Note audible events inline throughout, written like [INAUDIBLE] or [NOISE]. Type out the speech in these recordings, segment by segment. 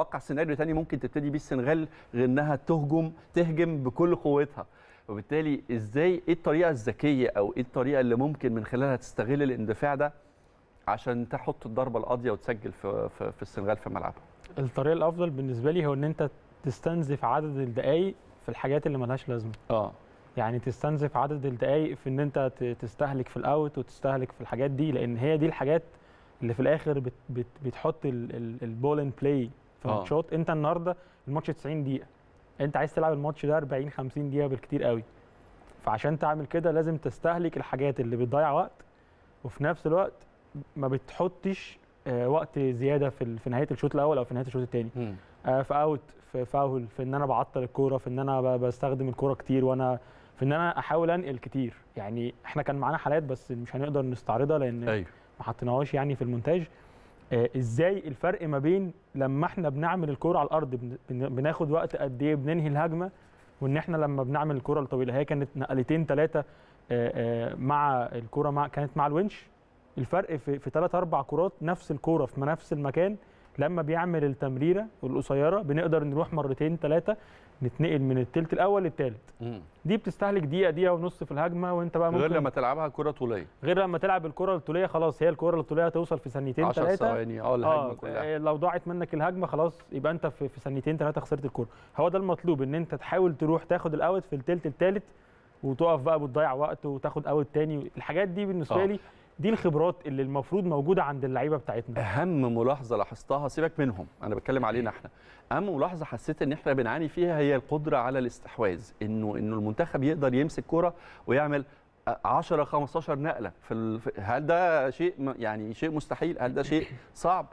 اتوقع سيناريو تاني ممكن تبتدي بيه السنغال غير انها تهجم تهجم بكل قوتها وبالتالي ازاي ايه الطريقه الذكيه او ايه الطريقه اللي ممكن من خلالها تستغل الاندفاع ده عشان تحط الضربه القاضيه وتسجل في في, في السنغال في ملعبها الطريقه الافضل بالنسبه لي هو ان انت تستنزف عدد الدقائق في الحاجات اللي ملهاش لازمه اه يعني تستنزف عدد الدقائق في ان انت تستهلك في الاوت وتستهلك في الحاجات دي لان هي دي الحاجات اللي في الاخر بت بت بتحط البول ان بلاي في آه. ماتشات انت النهارده الماتش 90 دقيقه انت عايز تلعب الماتش ده 40 50 دقيقه بالكتير قوي فعشان تعمل كده لازم تستهلك الحاجات اللي بتضيع وقت وفي نفس الوقت ما بتحطش آه، وقت زياده في في نهايه الشوط الاول او في نهايه الشوط الثاني آه، في اوت في فاول في ان انا بعطل الكوره في ان انا بستخدم الكوره كتير وانا في ان انا احاول انقل كتير يعني احنا كان معانا حالات بس مش هنقدر نستعرضها لان أيوه. ما حطيناهاش يعني في المونتاج آه، ازاي الفرق ما بين لما احنا بنعمل الكوره على الارض بناخد وقت قد ايه بننهي الهجمه وان احنا لما بنعمل الكوره الطويله هي كانت نقلتين ثلاثه آه، آه، مع الكوره مع كانت مع الونش الفرق في في ثلاث اربع كرات نفس الكوره في نفس المكان لما بيعمل التمريره القصيره بنقدر نروح مرتين ثلاثه نتنقل من الثلث الاول للثالث دي بتستهلك دقيقه دقيقه ونص في الهجمه وانت بقى ممكن غير لما تلعبها كره طوليه غير لما تلعب الكره الطوليه خلاص هي الكره الطوليه هتوصل في ثانيتين ثلاثه 10 ثواني اه الهجمه آه، كلها آه، لو ضاعت منك الهجمه خلاص يبقى انت في ثانيتين ثلاثه خسرت الكره هو ده المطلوب ان انت تحاول تروح تاخد الاوت في الثلث الثالث وتقف بقى بتضيع وقت وتاخد اوت ثاني الحاجات دي بالنسبه آه. لي دي الخبرات اللي المفروض موجوده عند اللعيبه بتاعتنا اهم ملاحظه لاحظتها سيبك منهم انا بتكلم علينا احنا اهم ملاحظه حسيت ان احنا بنعاني فيها هي القدره على الاستحواذ انه انه المنتخب يقدر يمسك كره ويعمل 10 15 نقله في ال... هل ده شيء يعني شيء مستحيل هل ده شيء [LAUGHS] صعب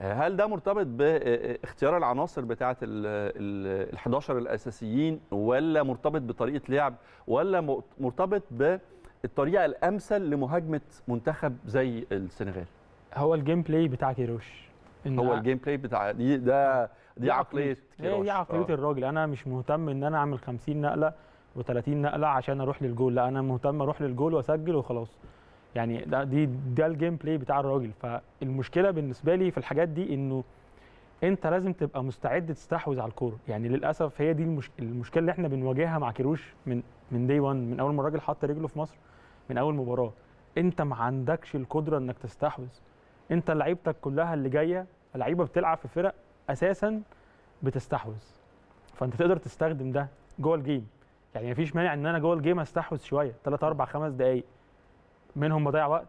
هل ده مرتبط باختيار آه، آه، العناصر بتاعه ال 11 الاساسيين ولا مرتبط بطريقه لعب ولا مرتبط ب الطريقه الامثل لمهاجمه منتخب زي السنغال هو الجيم بلاي بتاع كيروش إن هو الجيم بلاي بتاع دي ده دي عقليه إيه، كيروش دي عقليه آه. الراجل انا مش مهتم ان انا اعمل 50 نقله و30 نقله عشان اروح للجول لا انا مهتم اروح للجول واسجل وخلاص يعني ده دي ده الجيم بلاي بتاع الراجل فالمشكله بالنسبه لي في الحاجات دي انه انت لازم تبقى مستعد تستحوذ على الكوره يعني للاسف هي دي المشكله اللي احنا بنواجهها مع كيروش من من دي 1 من اول ما الراجل حط رجله في مصر من اول مباراه انت ما عندكش القدره انك تستحوذ انت لعيبتك كلها اللي جايه لعيبه بتلعب في فرق اساسا بتستحوذ فانت تقدر تستخدم ده جوه الجيم يعني مفيش مانع ان انا جوه الجيم استحوذ شويه 3 4 5 دقائق منهم بضيع وقت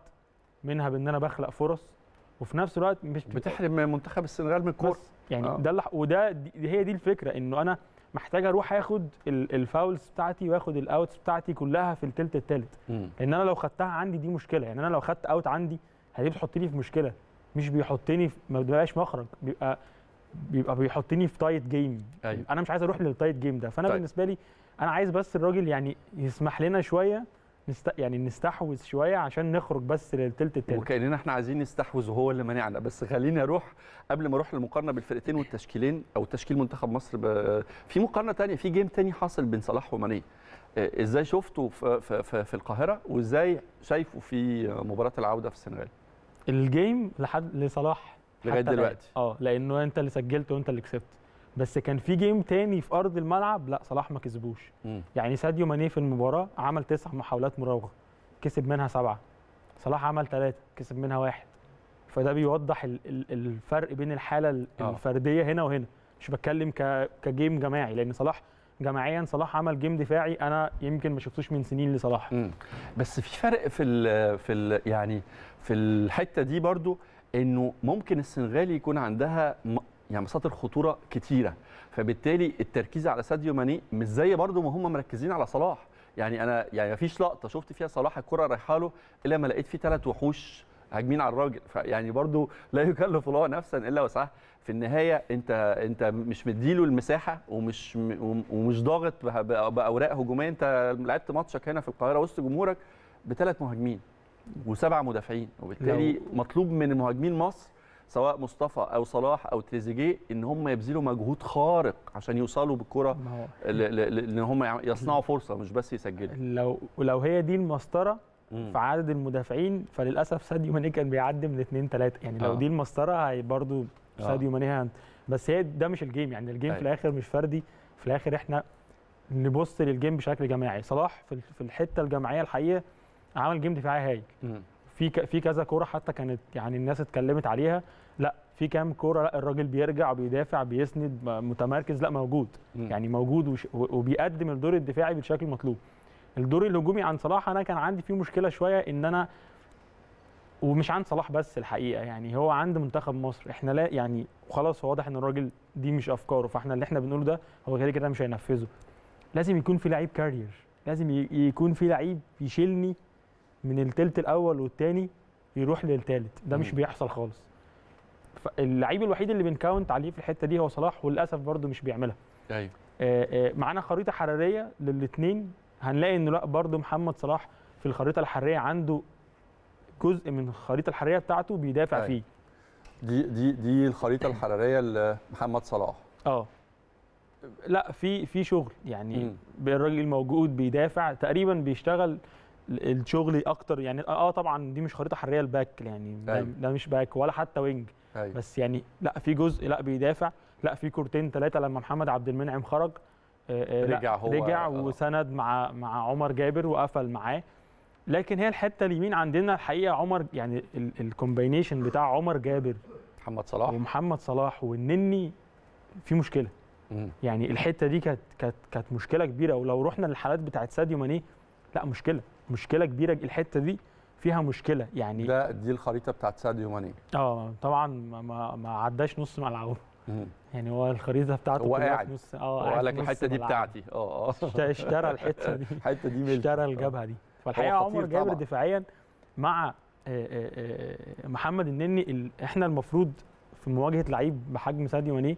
منها بان انا بخلق فرص وفي نفس الوقت مش بتحرم منتخب السنغال من الكوره يعني آه. ده اللي وده دي هي دي الفكره انه انا محتاج اروح اخد الفاولز بتاعتي واخد الاوتس بتاعتي كلها في الثلث الثالث لان انا لو خدتها عندي دي مشكله يعني انا لو خدت اوت عندي هدي بتحطني في مشكله مش بيحطني في ما بيبقاش مخرج بيبقى بيبقى بيحطني في تايت جيم أيوة. انا مش عايز اروح للتايت جيم ده فانا طيب. بالنسبه لي انا عايز بس الراجل يعني يسمح لنا شويه نست... يعني نستحوذ شويه عشان نخرج بس للثلث التاني وكاننا احنا عايزين نستحوذ وهو اللي مانعنا بس خليني اروح قبل ما اروح للمقارنه بالفرقتين والتشكيلين او تشكيل منتخب مصر ب... في مقارنه ثانيه في جيم ثاني حاصل بين صلاح وماني آه، ازاي شفته في, في, في القاهره وازاي شايفه في مباراه العوده في السنغال الجيم لحد لصلاح لغايه دلوقتي اه لانه انت اللي سجلت وانت اللي كسبت بس كان في جيم تاني في ارض الملعب لا صلاح ما كسبوش يعني ساديو ماني في المباراه عمل تسع محاولات مراوغه كسب منها سبعه صلاح عمل ثلاثه كسب منها واحد فده بيوضح الفرق بين الحاله آه. الفرديه هنا وهنا مش بتكلم كجيم جماعي لان صلاح جماعيا صلاح عمل جيم دفاعي انا يمكن ما شفتوش من سنين لصلاح بس في فرق في الـ في الـ يعني في الحته دي برضو انه ممكن السنغالي يكون عندها يعني مصادر خطوره كتيره فبالتالي التركيز على ساديو ماني مش زي برضه ما هم مركزين على صلاح يعني انا يعني مفيش لقطه شفت فيها صلاح الكره رايحه له الا ما لقيت فيه ثلاث وحوش هاجمين على الراجل فيعني برضو لا يكلف الله نفسا الا وسعها في النهايه انت انت مش مديله المساحه ومش ومش ضاغط باوراق هجوميه انت لعبت ماتشك هنا في القاهره وسط جمهورك بثلاث مهاجمين وسبع مدافعين وبالتالي مطلوب من مهاجمين مصر سواء مصطفى او صلاح او تريزيجيه ان هم يبذلوا مجهود خارق عشان يوصلوا بالكره ان هم يصنعوا فرصه مش بس يسجلوا لو لو هي دي المسطره في عدد المدافعين فللاسف ساديو ماني كان بيعدي من 2 3 يعني لو آه. دي المسطره برضه آه. ساديو ماني بس هي ده مش الجيم يعني الجيم أي. في أيوة. الاخر مش فردي في الاخر احنا نبص للجيم بشكل جماعي صلاح في الحته الجماعيه الحقيقه عمل جيم دفاعي هايل في في كذا كوره حتى كانت يعني الناس اتكلمت عليها لا في كام كوره لا الراجل بيرجع بيدافع بيسند متمركز لا موجود م. يعني موجود وبيقدم الدور الدفاعي بالشكل المطلوب الدور الهجومي عن صلاح انا كان عندي فيه مشكله شويه ان انا ومش عند صلاح بس الحقيقه يعني هو عند منتخب مصر احنا لا يعني خلاص واضح ان الراجل دي مش افكاره فاحنا اللي احنا بنقوله ده هو كده كده مش هينفذه لازم يكون في لعيب كارير لازم يكون في لعيب يشيلني من التلت الاول والتاني يروح للتالت ده مش بيحصل خالص اللعيب الوحيد اللي بنكاونت عليه في الحته دي هو صلاح وللاسف برده مش بيعملها ايوه معانا خريطه حراريه للاثنين هنلاقي انه لا برده محمد صلاح في الخريطه الحراريه عنده جزء من الخريطه الحراريه بتاعته بيدافع أيوة. فيه دي دي دي الخريطه الحراريه لمحمد صلاح اه لا في في شغل يعني الراجل موجود بيدافع تقريبا بيشتغل الشغل اكتر يعني آه،, اه طبعا دي مش خريطه حريه الباك يعني ده أيوه. مش باك ولا حتى وينج أيوة. بس يعني لا في جزء لا بيدافع لا في كورتين ثلاثه لما محمد عبد المنعم خرج آه، آه، رجع هو رجع وسند مع مع عمر جابر وقفل معاه لكن هي الحته اليمين عندنا الحقيقه عمر يعني الكومباينيشن بتاع عمر جابر محمد صلاح ومحمد صلاح والنني في مشكله يعني الحته دي كانت كانت كانت مشكله كبيره ولو رحنا للحالات بتاعت ساديو ماني لا مشكله مشكله كبيره الحته دي فيها مشكله يعني ده دي الخريطه بتاعت ساديو ماني اه طبعا ما, ما ما عداش نص ملعبه يعني هو الخريطه بتاعته هو قاعد نص اه هو قال لك الحته دي بتاعتي اه اه اشترى الحته دي [LAUGHS] الحته دي اشترى آه. الجبهه دي فالحقيقه عمر جابر دفاعيا مع آه، آه، محمد النني احنا المفروض في مواجهه لعيب بحجم ساديو ماني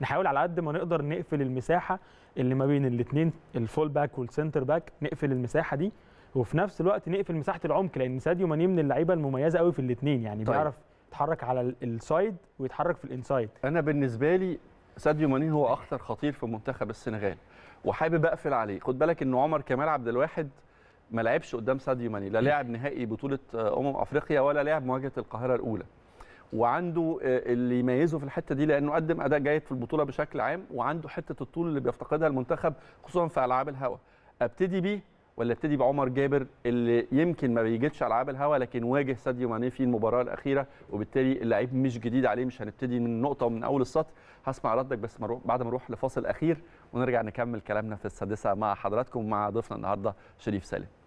نحاول على قد ما نقدر نقفل المساحه اللي ما بين الاثنين الفول باك والسنتر باك نقفل المساحه دي وفي نفس الوقت نقفل مساحه العمق لان ساديو ماني من اللعيبه المميزه قوي في الاثنين يعني طيب. بيعرف يتحرك على السايد ويتحرك في الانسايد انا بالنسبه لي ساديو ماني هو اخطر خطير في منتخب السنغال وحابب اقفل عليه خد بالك ان عمر كمال عبد الواحد ما لعبش قدام ساديو ماني لا لعب نهائي بطوله آه، امم افريقيا ولا لعب مواجهه القاهره الاولى وعنده آه، اللي يميزه في الحته دي لانه قدم اداء جيد في البطوله بشكل عام وعنده حته الطول اللي بيفتقدها المنتخب خصوصا في العاب الهواء ابتدي بيه ولا ابتدي بعمر جابر اللي يمكن ما بيجدش العاب الهوا لكن واجه ساديو ماني في المباراه الاخيره وبالتالي اللعيب مش جديد عليه مش هنبتدي من نقطه من اول السطر هسمع ردك بس بعد ما نروح لفاصل اخير ونرجع نكمل كلامنا في السادسه مع حضراتكم مع ضيفنا النهارده شريف سالم